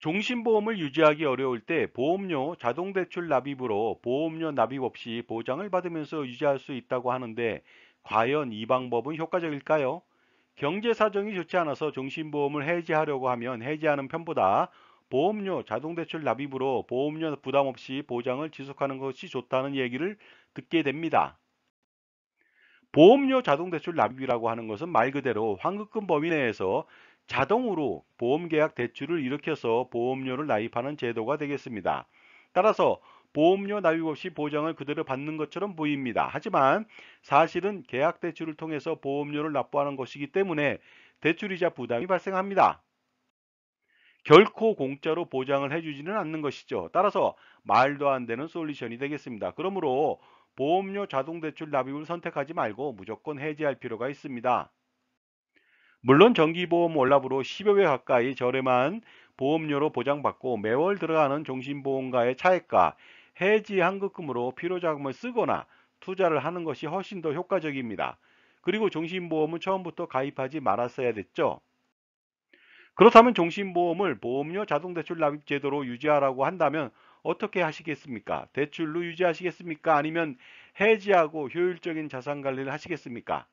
종신보험을 유지하기 어려울 때 보험료 자동대출 납입으로 보험료 납입 없이 보장을 받으면서 유지할 수 있다고 하는데 과연 이 방법은 효과적일까요? 경제 사정이 좋지 않아서 종신보험을 해지하려고 하면 해지하는 편보다 보험료 자동대출 납입으로 보험료 부담 없이 보장을 지속하는 것이 좋다는 얘기를 듣게 됩니다. 보험료 자동대출 납입이라고 하는 것은 말 그대로 환급금 범위 내에서 자동으로 보험계약 대출을 일으켜서 보험료를 납입하는 제도가 되겠습니다. 따라서 보험료 납입 없이 보장을 그대로 받는 것처럼 보입니다. 하지만 사실은 계약 대출을 통해서 보험료를 납부하는 것이기 때문에 대출이자 부담이 발생합니다. 결코 공짜로 보장을 해주지는 않는 것이죠. 따라서 말도 안 되는 솔루션이 되겠습니다. 그러므로 보험료 자동대출 납입을 선택하지 말고 무조건 해지할 필요가 있습니다. 물론 정기보험 월납으로 10여 배 가까이 저렴한 보험료로 보장받고 매월 들어가는 종신보험가의 차액과 해지 한급금으로 필요자금을 쓰거나 투자를 하는 것이 훨씬 더 효과적입니다. 그리고 종신보험은 처음부터 가입하지 말았어야 됐죠. 그렇다면 종신보험을 보험료 자동대출 납입 제도로 유지하라고 한다면 어떻게 하시겠습니까? 대출로 유지하시겠습니까? 아니면 해지하고 효율적인 자산관리를 하시겠습니까?